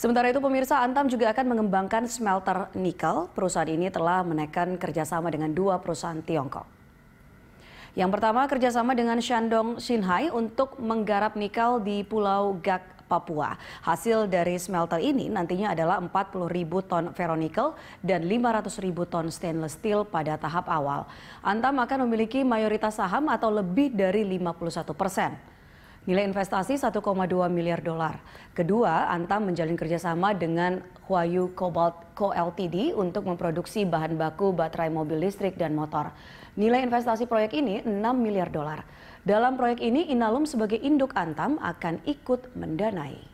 Sementara itu pemirsa Antam juga akan mengembangkan smelter nikel. Perusahaan ini telah menekan kerjasama dengan dua perusahaan Tiongkok. Yang pertama kerjasama dengan Shandong Shinhai untuk menggarap nikel di Pulau Gak Papua. Hasil dari smelter ini nantinya adalah 40 ribu ton veronikel dan 500 ribu ton stainless steel pada tahap awal. Antam akan memiliki mayoritas saham atau lebih dari 51 persen. Nilai investasi 1,2 miliar dolar. Kedua, Antam menjalin kerjasama dengan Huayu Cobalt Co Ltd untuk memproduksi bahan baku baterai mobil listrik dan motor. Nilai investasi proyek ini 6 miliar dolar. Dalam proyek ini, Inalum sebagai induk Antam akan ikut mendanai.